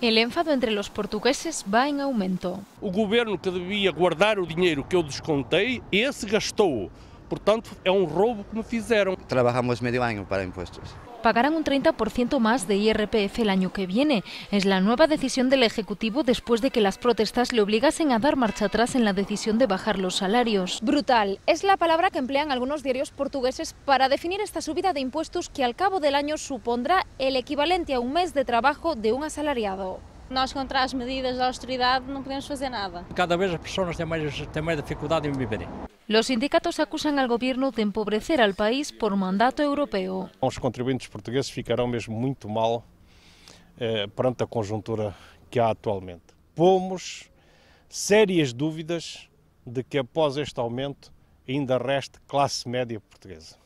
El enfado entre os portugueses vai em aumento. O governo que devia guardar o dinheiro que eu descontei, esse gastou. -o. tanto, es un um robo que me hicieron. Trabajamos medio año para impuestos. Pagarán un 30% más de IRPF el año que viene. Es la nueva decisión del Ejecutivo después de que las protestas le obligasen a dar marcha atrás en la decisión de bajar los salarios. Brutal es la palabra que emplean algunos diarios portugueses para definir esta subida de impuestos que al cabo del año supondrá el equivalente a un mes de trabajo de un asalariado. Nós, contra las medidas de austeridad no podemos hacer nada. Cada vez las personas tienen más dificultad en em vivir. Los sindicatos acusan al gobierno de empobrecer al país por mandato europeo. Os contribuintes portugueses ficarão mesmo muito mal eh, perante a conjuntura que há actualmente. Pomos sérias dúvidas de que após este aumento ainda reste clase media portuguesa.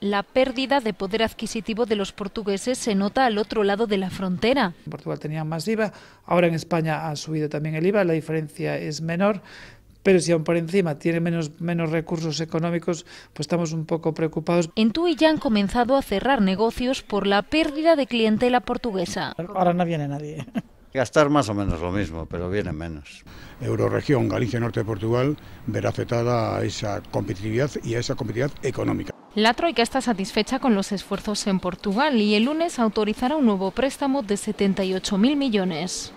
La pérdida de poder adquisitivo de los portugueses se nota al otro lado de la frontera. En Portugal tenía más IVA, ahora en España ha subido también el IVA, la diferencia es menor, pero si aún por encima tiene menos, menos recursos económicos, pues estamos un poco preocupados. En Tui ya han comenzado a cerrar negocios por la pérdida de clientela portuguesa. Ahora no viene nadie. Gastar más o menos lo mismo, pero viene menos. Euroregión, Galicia, Norte de Portugal, verá afectada a esa competitividad y a esa competitividad económica. La Troika está satisfecha con los esfuerzos en Portugal y el lunes autorizará un nuevo préstamo de 78.000 millones.